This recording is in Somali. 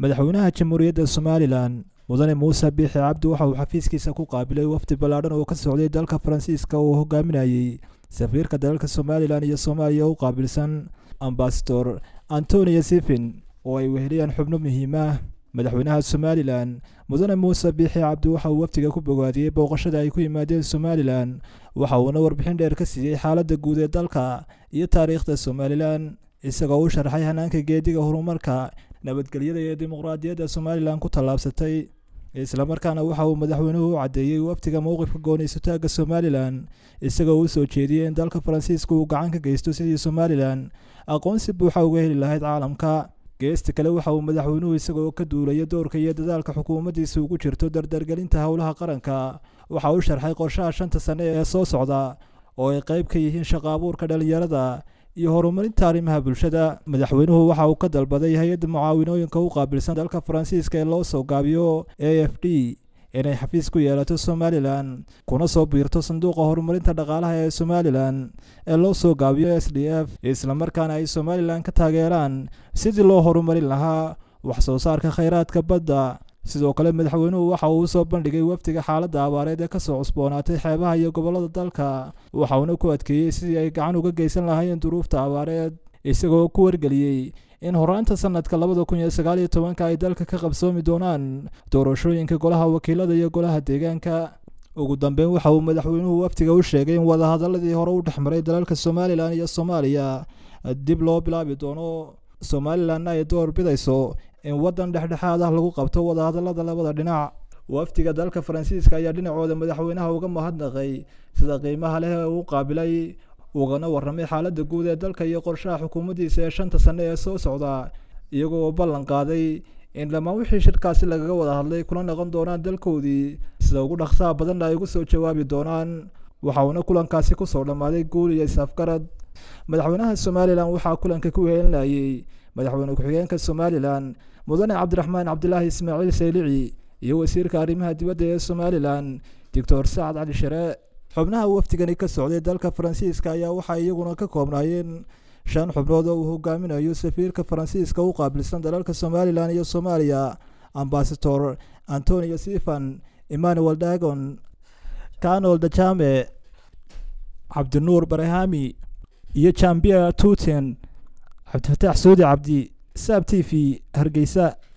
madaxweynaha jamhuuriyadda somalilan mudane muuse biixi cabdi waxa uu xafiiskiisa ku qaabilay wafdi ballaadhan oo ka socday dalka faransiiska oo hogaaminayey safiirka dalalka somalilan iyo soomaaliya u qaabilsan ambasador antonio sifin oo ay weheliyaan xubno muhiimah madaxweynaha somalilan mudane muuse biixi cabdi waxa uu wafdiga ku bogaadiyey booqashada ay ku yimaadeen somalilan waxa uuna warbixin dheer ka siiyey xaaladda guud ee dalka iyo taariikhda somalilan isagoo u sharxay hanaanka geediga horumarka nabadgelyada ee dimuqraadiyadda somalilan ku tallaabsatay islamarkaana waxa uu madaxweynuhu u caddeeyey waftiga mowqifka gooniysataagga somalilan isagoo u soo jeediyey in dalka faransiiska uu gacan ka geysto sidii somalilan aqoonsi buuxa uga heli lahayd caalamka geesta kale waxa uu madaxweynuhu isagoo ka duulaya doorka iyo dadaalka xukuumaddiisa ugu jirto dardargelinta howlaha qaranka waxa uu sharxay qorshaha shanta sane ee soo socda oo ay qayb ka yihiin shaqaabuurka dhallinyarada iyo horumarinta arrimaha bulshada madaxweynuhu waxa uu ka dalbaday hay-adda mucaawinooyinka u qaabilsan dalka faransiiska ee loo soo gaabiyo a f d inay xafiis ku yeelato somalilan kuna soo biirto sanduuqa horumarinta dhaqaalaha ee somalilan ee loo soo gaabiyo s d f islamarkaana ay somalilan ka taageeraan sidii loo horumarin lahaa wax soo saarka khayraadka badda sidoo kale madaxweynuhu waxa uu soo bandhigay wafdiga xaaladda abaareed ee kasoo cusboonaatay xeebaha iyo gobolada dalka waxauna ku adkeeyey sidii ay gacan uga geysan lahaayeen duruufta abaareed isagoo ku wargeliyey in horaanta sanadka labada kun iyo sagaal iyo tobanka ay dalka ka qabsoomi doonaan doorashooyinka golaha wakiilada iyo golaha deegaanka ugu dambeyn waxa uu madaxweynuhu waftiga u sheegay in wadahadaladii hore u dhexmaray dalalka somalilan iyo soomaaliya dib loo bilaabi doono somalilanna ay door bidayso in waddan dhexdhexaad ah lagu qabto wadahadalada labada dhinac wafdiga dalka faransiiska ayaa dhinacooda madaxweynaha uga mahadnaqay sida qiimaha leh ee uu qaabilay ugana warramay xaaladda guud ee dalka iyo qorshaha xukuumaddiisa ee shanta sanne ee soo socda iyagoo ballan qaaday in dhammaan wixii shirkaasi lagaga wada hadlay kula noqon doonaan dalkoodii sida ugu dhaqsaha badanna ay ugu soo jawaabi doonaan waxa uuna kulankaasi ku soo dhammaaday guul iyo isafgarad madaxweynaha somalilan waxaa kulanka ku wehelinayay madaxweyne ku-xigeenka somalilan mudane cabdiraxmaan cabdilaahi ismaaciil saylici iyo wasiirka arrimaha dibadda ee somalilan doctor sacad cali shere xubnaha wafdigani ka socday dalka faransiiska ayaa waxaa iyaguna ka koobnaayeen shan xubnood oo uu hogaaminayo safiirka faransiiska u qaabilsan dalalka somalilan iyo soomaaliya ambasador antonio sifan emmanuel dagon canol dajame cabdinuur barahami iyo jambia tuten cabdifataax saudi cabdi saab t v hargeysa